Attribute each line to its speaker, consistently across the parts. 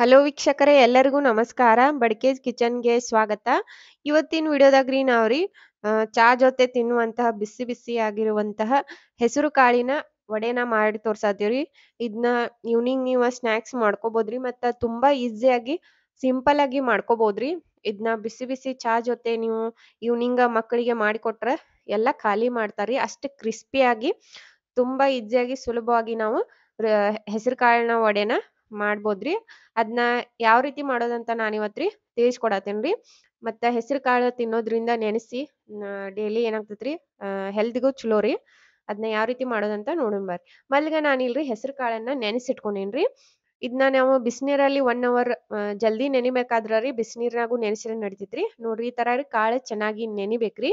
Speaker 1: hello ವೀಕ್ಷಕರೇ ಎಲ್ಲರಿಗೂ ನಮಸ್ಕಾರ ಬಡ್ಕೇಜ್ ಕಿಚನ್ಗೆ ಸ್ವಾಗತ ಇವತ್ತಿನ ವಿಡಿಯೋದಾಗ್ರಿ ನಾವ್ರಿ ಚಾ ಜೊತೆ ತಿನ್ನುವಂತಹ ಬಿಸಿ ಬಿಸಿ ಆಗಿರುವಂತಹ ಹೆಸರು ಕಾಳಿನ ವಡೆನ ಮಾಡಿ ತೋರ್ಸಾತೀವ್ರಿ ಇದನ್ನ ಈವ್ನಿಂಗ್ ನೀವು ಸ್ನಾಕ್ಸ್ ಮಾಡ್ಕೋಬೋದ್ರಿ ಮತ್ತ ತುಂಬಾ ಈಸಿಯಾಗಿ ಸಿಂಪಲ್ ಆಗಿ ಮಾಡ್ಕೋಬೋದ್ರಿ ಇದನ್ನ ಬಿಸಿ ಬಿಸಿ ಚಾ ಜೊತೆ ನೀವು ಈವ್ನಿಂಗ್ ಮಕ್ಕಳಿಗೆ ಮಾಡಿಕೊಟ್ರೆ ಎಲ್ಲ ಖಾಲಿ ಮಾಡ್ತಾರ್ರಿ ಅಷ್ಟು ಕ್ರಿಸ್ಪಿಯಾಗಿ ತುಂಬಾ ಈಸಿಯಾಗಿ ಸುಲಭವಾಗಿ ನಾವು ಹೆಸರು ಕಾಳಿನ ವಡೆನ ಮಾಡ್ಬೋದ್ರಿ ಅದನ್ನ ಯಾವ ರೀತಿ ಮಾಡೋದಂತ ನಾನಿವತ್ರಿ ತಿಳಿಸ್ಕೊಡತ್ತೇನ್ರಿ ಮತ್ತ ಹೆಸರು ಕಾಳು ತಿನ್ನೋದ್ರಿಂದ ನೆನೆಸಿ ಡೈಲಿ ಏನಾಗ್ತೈತ್ರಿ ಹೆಲ್ತ್ಗೂ ಚಲೋ ರೀ ಅದನ್ನ ಯಾವ ರೀತಿ ಮಾಡೋದಂತ ನೋಡೋಣ ಬರ್ರಿ ನಾನ್ ಇಲ್ರಿ ಹೆಸರು ಕಾಳನ್ನ ನೆನೆಸಿಟ್ಕೊಂಡೇನ್ರಿ ಇದನ್ನ ನಾವು ಬಿಸಿನೀರಲ್ಲಿ ಒನ್ ಅವರ್ ಜಲ್ದಿ ನೆನಿಬೇಕಾದ್ರ ರೀ ಬಿಸಿನೀರ್ನಾಗು ನೆನೆಸಿರ ನಡಿತೇತ್ರಿ ನೋಡ್ರಿ ಈ ತರ ಕಾಳು ಚೆನ್ನಾಗಿ ನೆನಿಬೇಕ್ರಿ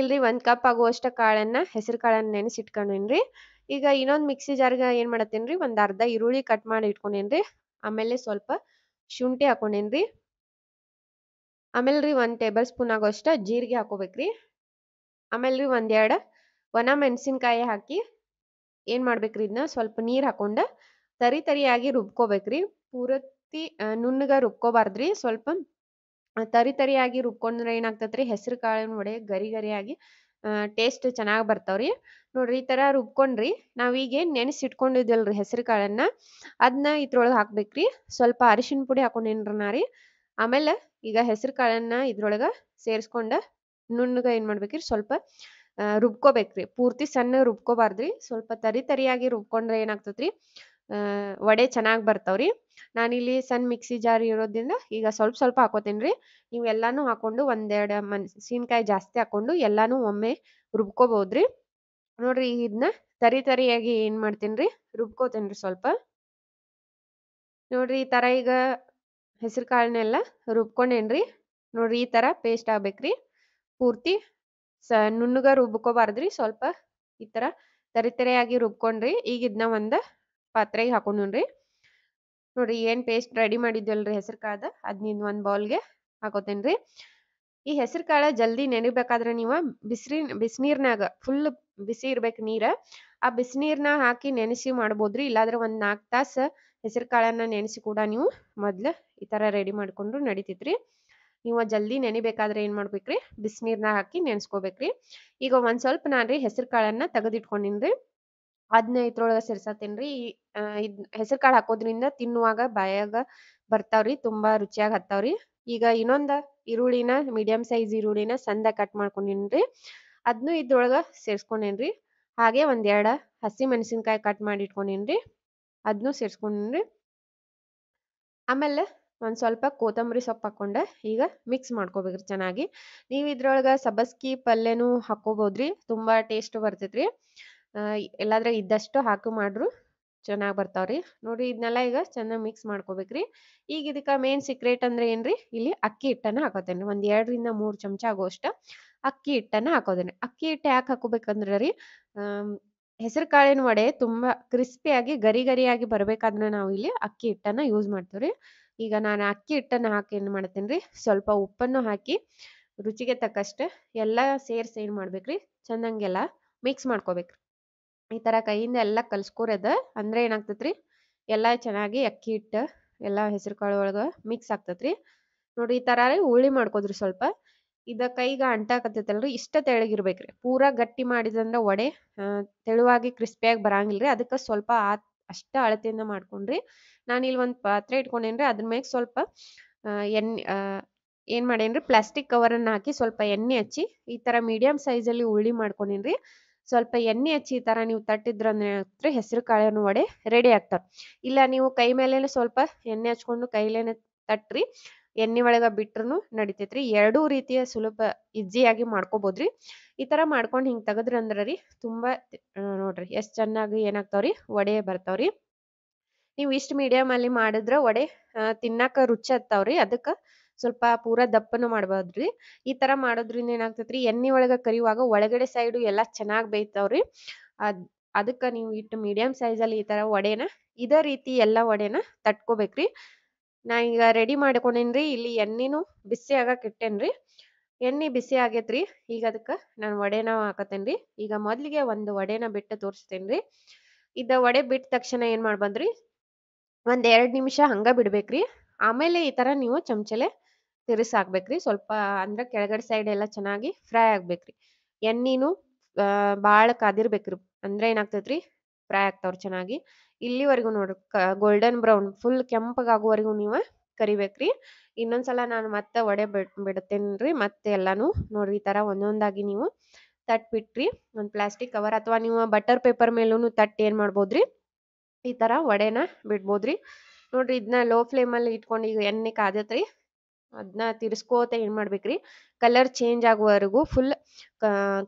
Speaker 1: ಇಲ್ರಿ ಒಂದ್ ಕಪ್ ಆಗುವಷ್ಟ ಕಾಳನ್ನ ಹೆಸರು ಕಾಳನ್ನ ನೆನೆಸಿಟ್ಕೊಂಡೇನ್ರಿ ಈಗ ಇನ್ನೊಂದ್ ಮಿಕ್ಸಿ ಜಾರ್ಗ ಏನ್ ರೀ ಒಂದ್ ಅರ್ಧ ಈರುಳ್ಳಿ ಕಟ್ ಮಾಡಿ ರೀ ಆಮೇಲೆ ಸ್ವಲ್ಪ ಶುಂಠಿ ರೀ ಆಮೇಲೆ ರೀ ಒಂದ್ ಟೇಬಲ್ ಸ್ಪೂನ್ ಆಗೋ ಅಷ್ಟ ಜೀರಿಗೆ ಹಾಕೋಬೇಕ್ರಿ ಆಮೇಲೆ ರೀ ಒಂದೆರಡು ಒಣ ಮೆಣಸಿನ್ಕಾಯಿ ಹಾಕಿ ಏನ್ ಮಾಡ್ಬೇಕ್ರಿ ಇದನ್ನ ಸ್ವಲ್ಪ ನೀರ್ ಹಾಕೊಂಡ ತರಿ ತರಿಯಾಗಿ ರುಬ್ಕೋಬೇಕ್ರಿ ಪೂರತಿ ನುಣ್ಣಗ ರುಬ್ಕೋಬಾರ್ದ್ರಿ ಸ್ವಲ್ಪ ತರಿ ತರಿಯಾಗಿ ರುಬ್ಕೊಂಡ್ರೆ ಏನಾಗ್ತೇತ್ರಿ ಹೆಸರು ಕಾಳಿನ ಒಡೆ ಗರಿ ಗರಿಯಾಗಿ ಟೇಸ್ಟ್ ಚೆನ್ನಾಗಿ ಬರ್ತಾವ್ರಿ ನೋಡ್ರಿ ಈ ತರ ರುಬ್ಕೊಂಡ್ರಿ ನಾವೀಗ ನೆನೆಸಿಟ್ಕೊಂಡಿದ್ವಲ್ರಿ ಹೆಸರು ಕಾಳನ್ನ ಅದನ್ನ ಇದ್ರೊಳಗೆ ಹಾಕ್ಬೇಕ್ರಿ ಸ್ವಲ್ಪ ಅರಿಶಿನ ಪುಡಿ ಹಾಕೊಂಡೇನ್ರನ ರೀ ಆಮೇಲೆ ಈಗ ಹೆಸರು ಕಾಳನ್ನ ಇದ್ರೊಳಗ ಸೇರ್ಸ್ಕೊಂಡ್ ನುಣ್ಣಗ ಏನ್ ಮಾಡ್ಬೇಕ್ರಿ ಸ್ವಲ್ಪ ರುಬ್ಕೊಬೇಕ್ರಿ ಪೂರ್ತಿ ಸಣ್ಣ ರುಬ್ಕೋಬಾರ್ದ್ರಿ ಸ್ವಲ್ಪ ತರಿ ತರಿಯಾಗಿ ರುಬ್ಕೊಂಡ್ರೆ ಏನಾಗ್ತದ್ರಿ ವಡೆ ಚೆನ್ನಾಗಿ ಬರ್ತಾವ್ರಿ ನಾನಿಲ್ಲಿ ಸಣ್ಣ ಮಿಕ್ಸಿ ಜಾರ್ ಇರೋದ್ರಿಂದ ಈಗ ಸ್ವಲ್ಪ ಸ್ವಲ್ಪ ಹಾಕೋತೀನಿ ರೀ ನೀವು ಎಲ್ಲಾನು ಹಾಕೊಂಡು ಒಂದೆರಡು ಮೆಣಸಿನ್ಕಾಯಿ ಜಾಸ್ತಿ ಹಾಕೊಂಡು ಎಲ್ಲಾನು ಒಮ್ಮೆ ರುಬ್ಕೋಬಹುದ್ರಿ ನೋಡ್ರಿ ಇದನ್ನ ತರಿ ತರಿಯಾಗಿ ಏನ್ ಮಾಡ್ತೀನಿ ರೀ ರುಬ್ಕೋತೇನ್ರಿ ಸ್ವಲ್ಪ ನೋಡ್ರಿ ಈ ತರ ಈಗ ಹೆಸರು ಕಾಳನ್ನೆಲ್ಲ ರುಬ್ಕೊಂಡೇನ್ರಿ ನೋಡ್ರಿ ಈ ತರ ಪೇಸ್ಟ್ ಆಗ್ಬೇಕ್ರಿ ಪೂರ್ತಿ ಸ ನುಣ್ಣಗ ರುಬ್ಕೋಬಾರ್ದ್ರಿ ಸ್ವಲ್ಪ ಈ ತರ ತರಿ ತರಿಯಾಗಿ ರುಬ್ಕೊಂಡ್ರಿ ಈಗ ಇದನ್ನ ಒಂದ ಪಾತ್ರೆಗೆ ಹಾಕೊಂಡ್ರಿ ನೋಡ್ರಿ ಏನ್ ಪೇಸ್ಟ್ ರೆಡಿ ಮಾಡಿದ್ವಲ್ರಿ ಹೆಸರು ಅದ್ ಅದನ್ನ ಒಂದ್ ಬೌಲ್ಗೆ ಹಾಕೋತೇನೆ ರೀ ಈ ಹೆಸರು ಕಾಳ ಜಲ್ದಿ ನೆನಿಬೇಕಾದ್ರ ನೀವ ಬಿಸಿ ಬಿಸಿನೀರ್ನಾಗ ಫುಲ್ ಬಿಸಿ ಇರ್ಬೇಕ ನೀರ ಆ ಬಿಸಿನೀರ್ನ ಹಾಕಿ ನೆನೆಸಿ ಮಾಡ್ಬೋದ್ರಿ ಇಲ್ಲಾದ್ರ ಒಂದ್ ನಾಕ್ ತಾಸ ಹೆಸರು ಕಾಳನ್ನ ನೆನೆಸಿ ಕೂಡ ನೀವು ಮೊದ್ಲ ಈ ತರ ರೆಡಿ ಮಾಡ್ಕೊಂಡ್ರು ನಡಿತೇತ್ರಿ ನೀವ ಜಲ್ದಿ ನೆನಿಬೇಕಾದ್ರೆ ಏನ್ ಮಾಡ್ಬೇಕ್ರಿ ಬಿಸಿನೀರ್ನ ಹಾಕಿ ನೆನ್ಸ್ಕೊಬೇಕ್ರಿ ಈಗ ಒಂದ್ ಸ್ವಲ್ಪ ನಾನ್ರಿ ಹೆಸರು ಕಾಳನ್ನ ತೆಗೆದಿಟ್ಕೊಂಡಿನ್ರಿ ಅದ್ನ ಇದ್ರೊಳಗ ಸೇರ್ಸತೇನ್ರಿ ಇದ್ ಹೆಸರು ಕಾಳು ಹಾಕೋದ್ರಿಂದ ತಿನ್ನುವಾಗ ಬಾಯಾಗ ಬರ್ತಾವ್ರಿ ತುಂಬಾ ರುಚಿಯಾಗಿ ಹತ್ತಾವ್ರಿ ಈಗ ಇನ್ನೊಂದ ಈರುಳ್ಳಿನ ಮೀಡಿಯಂ ಸೈಜ್ ಈರುಳ್ಳಿನ ಸಂದ ಕಟ್ ಮಾಡ್ಕೊಂಡಿನ್ರಿ ಅದ್ನು ಇದ್ರೊಳಗ ಸೇರ್ಸ್ಕೊಂಡೇನ್ರಿ ಹಾಗೆ ಒಂದ್ ಎರಡ ಹಸಿ ಮೆಣಸಿನಕಾಯಿ ಕಟ್ ಮಾಡಿ ಇಟ್ಕೊಂಡಿನ್ರಿ ಅದ್ನು ಸೇರ್ಸ್ಕೊಂಡಿನ್ರಿ ಆಮೇಲೆ ಒಂದ್ ಸ್ವಲ್ಪ ಕೊತ್ತಂಬರಿ ಸೊಪ್ಪು ಹಾಕೊಂಡ ಈಗ ಮಿಕ್ಸ್ ಮಾಡ್ಕೋಬೇಕ್ರಿ ಚೆನ್ನಾಗಿ ನೀವ್ ಇದ್ರೊಳಗ ಸಬ್ಬಸ್ಕಿ ಪಲ್ಯನೂ ಹಾಕೋಬಹುದ್ರಿ ತುಂಬಾ ಟೇಸ್ಟ್ ಬರ್ತೇತ್ರಿ ಎಲ್ಲಾದ್ರೆ ಇದ್ದಷ್ಟು ಹಾಕು ಮಾಡ್ರು ಚೆನ್ನಾಗಿ ಬರ್ತಾವ್ರಿ ನೋಡ್ರಿ ಇದನ್ನೆಲ್ಲ ಈಗ ಚೆನ್ನಾಗಿ ಮಿಕ್ಸ್ ಮಾಡ್ಕೋಬೇಕ್ರಿ ಈಗ ಇದಕ್ಕ ಮೇನ್ ಸೀಕ್ರೆಟ್ ಅಂದ್ರೆ ಏನ್ರಿ ಇಲ್ಲಿ ಅಕ್ಕಿ ಹಿಟ್ಟನ್ನ ಹಾಕೋತೇನೆ ಒಂದ್ ಎರಡರಿಂದ ಮೂರ್ ಚಮಚ ಆಗೋಷ್ಟ ಅಕ್ಕಿ ಹಿಟ್ಟನ್ನ ಹಾಕೋದೇನೆ ಅಕ್ಕಿ ಹಿಟ್ಟ ಯಾಕೆ ಹಾಕೋಬೇಕಂದ್ರೆ ರೀ ಹೆಸರುಕಾಳಿನ ವಡೆ ತುಂಬಾ ಕ್ರಿಸ್ಪಿಯಾಗಿ ಗರಿ ಗರಿಯಾಗಿ ಬರ್ಬೇಕಾದ್ರೆ ನಾವು ಇಲ್ಲಿ ಅಕ್ಕಿ ಹಿಟ್ಟನ್ನ ಯೂಸ್ ಮಾಡ್ತೀವ್ರಿ ಈಗ ನಾನು ಅಕ್ಕಿ ಹಿಟ್ಟನ್ನ ಹಾಕಿ ಏನ್ ಮಾಡ್ತೇನೆ ರೀ ಸ್ವಲ್ಪ ಉಪ್ಪನ್ನು ಹಾಕಿ ರುಚಿಗೆ ತಕ್ಕಷ್ಟ ಎಲ್ಲಾ ಸೇರ್ಸಿ ಏನ್ ಮಾಡ್ಬೇಕ್ರಿ ಎಲ್ಲಾ ಮಿಕ್ಸ್ ಮಾಡ್ಕೊಬೇಕ್ರಿ ಈ ತರ ಕೈಯಿಂದ ಎಲ್ಲ ಕಲ್ಸ್ಕೊರದ ಅಂದ್ರೆ ಏನಾಗ್ತೈತ್ರಿ ಎಲ್ಲ ಚೆನ್ನಾಗಿ ಅಕ್ಕಿ ಹಿಟ್ಟ ಎಲ್ಲ ಹೆಸರು ಕಾಳು ಒಳಗ ಮಿಕ್ಸ್ ಆಗ್ತೈತ್ರಿ ನೋಡ್ರಿ ಈ ತರ ಉಳ್ಳಿ ಮಾಡ್ಕೋದ್ರಿ ಸ್ವಲ್ಪ ಇದ ಕೈಗ ಅಂಟಾಕತ್ತೈತಲ್ರಿ ಇಷ್ಟ ತೆಳಗಿರ್ಬೇಕ್ರಿ ಪೂರಾ ಗಟ್ಟಿ ಮಾಡಿದಂದ್ರ ವಡೆ ತೆಳುವಾಗಿ ಕ್ರಿಸ್ಪಿಯಾಗಿ ಬರಂಗಿಲ್ರಿ ಅದಕ್ಕ ಸ್ವಲ್ಪ ಅಷ್ಟ ಅಳತೆಯಿಂದ ಮಾಡ್ಕೊಂಡ್ರಿ ನಾನು ಇಲ್ಲಿ ಒಂದ್ ಪಾತ್ರೆ ಇಟ್ಕೊಂಡೇನ್ರಿ ಅದ್ರ ಮ್ಯಾಗ ಸ್ವಲ್ಪ ಎಣ್ಣೆ ಏನ್ ಮಾಡೇನ್ರಿ ಪ್ಲಾಸ್ಟಿಕ್ ಅನ್ನ ಹಾಕಿ ಸ್ವಲ್ಪ ಎಣ್ಣೆ ಹಚ್ಚಿ ಈ ತರ ಮೀಡಿಯಂ ಅಲ್ಲಿ ಉಳ್ಳಿ ಮಾಡ್ಕೊಂಡೇನ್ರಿ ಸ್ವಲ್ಪ ಎಣ್ಣೆ ಹಚ್ಚಿ ಈ ತರ ನೀವು ತಟ್ಟಿದ್ರ ಅಂದ್ರೆ ಹೆಸರು ಕಾಳಿನ ವಡೆ ರೆಡಿ ಆಗ್ತಾವೆ ಇಲ್ಲ ನೀವು ಕೈ ಮೇಲೇನೆ ಸ್ವಲ್ಪ ಎಣ್ಣೆ ಹಚ್ಕೊಂಡು ಕೈಲೇನೆ ತಟ್ಟ್ರಿ ಎಣ್ಣೆ ಒಳಗ ಬಿಟ್ರು ನಡಿತೈತ್ರಿ ಎರಡೂ ರೀತಿಯ ಸುಲಭ ಈಜಿಯಾಗಿ ಮಾಡ್ಕೋಬೋದ್ರಿ ಈ ತರ ಮಾಡ್ಕೊಂಡು ಹಿಂಗ್ ತೆಗೆದ್ರಿ ಅಂದ್ರ ರೀ ತುಂಬಾ ನೋಡ್ರಿ ಎಷ್ಟ್ ಚೆನ್ನಾಗಿ ಏನಾಗ್ತಾವ್ರಿ ವಡೆ ಬರ್ತಾವ್ರಿ ನೀವು ಇಷ್ಟ್ ಮೀಡಿಯಂ ಅಲ್ಲಿ ಮಾಡಿದ್ರ ವಡೆ ತಿನ್ನಾಕ ರುಚಿ ಹತ್ತಾವ್ರಿ ಅದಕ್ಕ ಸ್ವಲ್ಪ ಪೂರಾ ದಪ್ಪನು ಮಾಡ್ಬಾರ್ದ್ರಿ ಈ ತರ ಮಾಡೋದ್ರಿಂದ ಏನಾಗ್ತೈತ್ರಿ ಎಣ್ಣೆ ಒಳಗ ಕರಿಯುವಾಗ ಒಳಗಡೆ ಸೈಡ್ ಎಲ್ಲಾ ಚೆನ್ನಾಗ್ ಬೇಯ್ತಾವ್ರಿ ಅದ್ ಅದಕ್ಕ ನೀವು ಇಟ್ಟು ಮೀಡಿಯಂ ಅಲ್ಲಿ ಈ ತರ ವಡೆನ ಇದೇ ರೀತಿ ಎಲ್ಲ ವಡೆನ ತಟ್ಕೋಬೇಕ್ರಿ ನಾ ಈಗ ರೆಡಿ ಮಾಡ್ಕೊಂಡೇನ್ರಿ ಇಲ್ಲಿ ಎಣ್ಣೆನು ಬಿಸಿ ಆಗಕ್ ಇಟ್ಟೇನ್ರಿ ಎಣ್ಣೆ ಬಿಸಿ ಆಗೇತ್ರಿ ಈಗ ಅದಕ್ಕ ನಾನು ವಡೆನ ಹಾಕತೇನ್ರಿ ಈಗ ಮೊದ್ಲಿಗೆ ಒಂದು ವಡೆನ ಬಿಟ್ಟು ತೋರಿಸ್ತೇನ್ರಿ ಇದ ವಡೆ ಬಿಟ್ಟ ತಕ್ಷಣ ಏನ್ ಮಾಡ್ಬಂದ್ರಿ ಒಂದ್ ಎರಡ್ ನಿಮಿಷ ಹಂಗ ಬಿಡ್ಬೇಕ್ರಿ ಆಮೇಲೆ ಈ ತರ ನೀವು ಚಮಚಲೆ ಹಾಕ್ಬೇಕ್ರಿ ಸ್ವಲ್ಪ ಅಂದ್ರೆ ಕೆಳಗಡೆ ಸೈಡ್ ಎಲ್ಲಾ ಚೆನ್ನಾಗಿ ಫ್ರೈ ಆಗ್ಬೇಕ್ರಿ ಎಣ್ಣೆನು ಭಾಳ ಕಾದಿರ್ಬೇಕ್ರಿ ಅಂದ್ರೆ ಏನಾಗ್ತೈತ್ರಿ ಫ್ರೈ ಆಗ್ತಾವ್ರಿ ಚೆನ್ನಾಗಿ ಇಲ್ಲಿವರೆಗೂ ನೋಡ್ರಿ ಗೋಲ್ಡನ್ ಬ್ರೌನ್ ಫುಲ್ ಕೆಂಪಗಾಗುವವರೆಗೂ ನೀವು ಕರಿಬೇಕ್ರಿ ಇನ್ನೊಂದ್ಸಲ ನಾನು ಮತ್ತೆ ಒಡೆ ಬಿಡ್ತೇನ್ರಿ ಮತ್ತೆ ಎಲ್ಲಾನು ನೋಡ್ರಿ ಈ ತರ ಒಂದೊಂದಾಗಿ ನೀವು ತಟ್ಟಿ ಬಿಟ್ರಿ ಒಂದು ಪ್ಲಾಸ್ಟಿಕ್ ಕವರ್ ಅಥವಾ ನೀವು ಬಟರ್ ಪೇಪರ್ ಮೇಲೂ ತಟ್ಟಿ ಏನ್ ಮಾಡ್ಬೋದ್ರಿ ಈ ತರ ಒಡೆನ ಬಿಡ್ಬೋದ್ರಿ ನೋಡ್ರಿ ಇದನ್ನ ಲೋ ಫ್ಲೇಮಲ್ಲಿ ಇಟ್ಕೊಂಡು ಈಗ ಎಣ್ಣೆ ಕಾದೇತ್ರಿ ಅದನ್ನ ತಿರ್ಸ್ಕೋತ ಏನ್ ಮಾಡ್ಬೇಕ್ರಿ ಕಲರ್ ಚೇಂಜ್ ಆಗುವವರೆಗೂ ಫುಲ್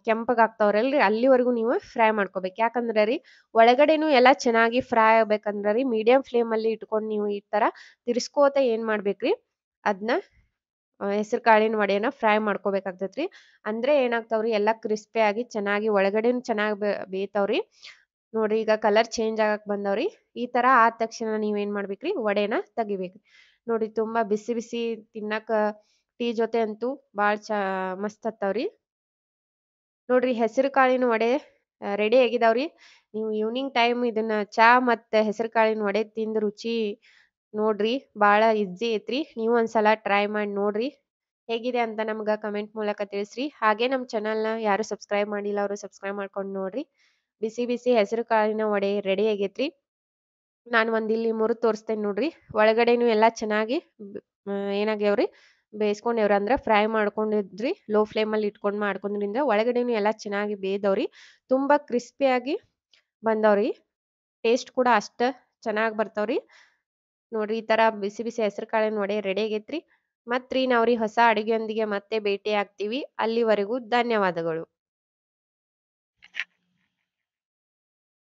Speaker 1: ಕೆಂಪಗಾಗ್ತಾವ್ರಲ್ರಿ ಅಲ್ಲಿವರೆಗೂ ನೀವು ಫ್ರೈ ಮಾಡ್ಕೋಬೇಕು ಯಾಕಂದ್ರೆ ರೀ ಒಳಗಡೆನೂ ಎಲ್ಲ ಚೆನ್ನಾಗಿ ಫ್ರೈ ಆಗ್ಬೇಕಂದ್ರೆ ರೀ ಮೀಡಿಯಂ ಅಲ್ಲಿ ಇಟ್ಕೊಂಡು ನೀವು ಈ ತರ ತಿರ್ಸ್ಕೋತ ಏನ್ ಮಾಡ್ಬೇಕ್ರಿ ಅದನ್ನ ಹೆಸರು ಕಾಳಿನ ವಡೆನ ಫ್ರೈ ಮಾಡ್ಕೋಬೇಕಾಗ್ತೈತ್ರಿ ಅಂದ್ರೆ ಏನಾಗ್ತಾವ್ರಿ ಎಲ್ಲ ಆಗಿ ಚೆನ್ನಾಗಿ ಒಳಗಡೆನು ಚೆನ್ನಾಗಿ ಬೇಯ್ತಾವ್ರಿ ನೋಡ್ರಿ ಈಗ ಕಲರ್ ಚೇಂಜ್ ಆಗಕ್ ಬಂದವ್ರಿ ಈ ತರ ಆದ ತಕ್ಷಣ ನೀವೇನ್ ಮಾಡ್ಬೇಕ್ರಿ ವಡೆನ ತೆಗಿಬೇಕ್ರಿ ನೋಡಿ ತುಂಬಾ ಬಿಸಿ ಬಿಸಿ ತಿನ್ನಕ ಟೀ ಜೊತೆ ಅಂತೂ ಬಾಳ್ ಚಾ ಮಸ್ತ್ ಹತ್ತವ್ರಿ ನೋಡ್ರಿ ಹೆಸರು ಕಾಳಿನ ವಡೆ ರೆಡಿ ಆಗಿದಾವ್ರಿ ನೀವು ಈವ್ನಿಂಗ್ ಟೈಮ್ ಇದನ್ನ ಚಾ ಮತ್ತ ಹೆಸರು ಕಾಳಿನ ವಡೆ ತಿಂದ್ ರುಚಿ ನೋಡ್ರಿ ಬಾಳ ಈಜಿ ಐತ್ರಿ ನೀವು ಒಂದ್ಸಲ ಟ್ರೈ ಮಾಡಿ ನೋಡ್ರಿ ಹೇಗಿದೆ ಅಂತ ನಮ್ಗ ಕಮೆಂಟ್ ಮೂಲಕ ತಿಳಿಸ್ರಿ ಹಾಗೆ ನಮ್ಮ ನ ಯಾರು ಸಬ್ಸ್ಕ್ರೈಬ್ ಮಾಡಿಲ್ಲ ಅವರು ಸಬ್ಸ್ಕ್ರೈಬ್ ಮಾಡ್ಕೊಂಡು ನೋಡ್ರಿ ಬಿಸಿ ಬಿಸಿ ಹೆಸರು ಕಾಳಿನ ವಡೆ ರೆಡಿ ಆಗೇತ್ರಿ ನಾನು ಒಂದಿಲ್ಲಿ ಇಲ್ಲಿ ಮುರಿದು ತೋರಿಸ್ತೇನೆ ನೋಡ್ರಿ ಒಳಗಡೆನು ಎಲ್ಲಾ ಚೆನ್ನಾಗಿ ಏನಾಗ್ಯಾವ್ರಿ ಬೇಯಿಸ್ಕೊಂಡೇವ್ರಿ ಅಂದ್ರೆ ಫ್ರೈ ಮಾಡ್ಕೊಂಡಿದ್ರಿ ಲೋ ಅಲ್ಲಿ ಇಟ್ಕೊಂಡು ಮಾಡ್ಕೊಂಡ್ರಿಂದ ಒಳಗಡೆನು ಎಲ್ಲಾ ಚೆನ್ನಾಗಿ ಬೇಯ್ದವ್ರಿ ತುಂಬ ಕ್ರಿಸ್ಪಿಯಾಗಿ ಬಂದವ್ರಿ ಟೇಸ್ಟ್ ಕೂಡ ಅಷ್ಟ ಚೆನ್ನಾಗಿ ಬರ್ತಾವ್ರಿ ನೋಡ್ರಿ ಈ ತರ ಬಿಸಿ ಬಿಸಿ ಹೆಸ್ರು ಕಾಳೆ ವಡೆ ರೆಡಿ ಆಗೈತ್ರಿ ಮತ್ರಿ ನಾವ್ರಿ ಹೊಸ ಅಡುಗೆಯೊಂದಿಗೆ ಮತ್ತೆ ಭೇಟಿ ಆಗ್ತೀವಿ ಅಲ್ಲಿವರೆಗೂ ಧನ್ಯವಾದಗಳು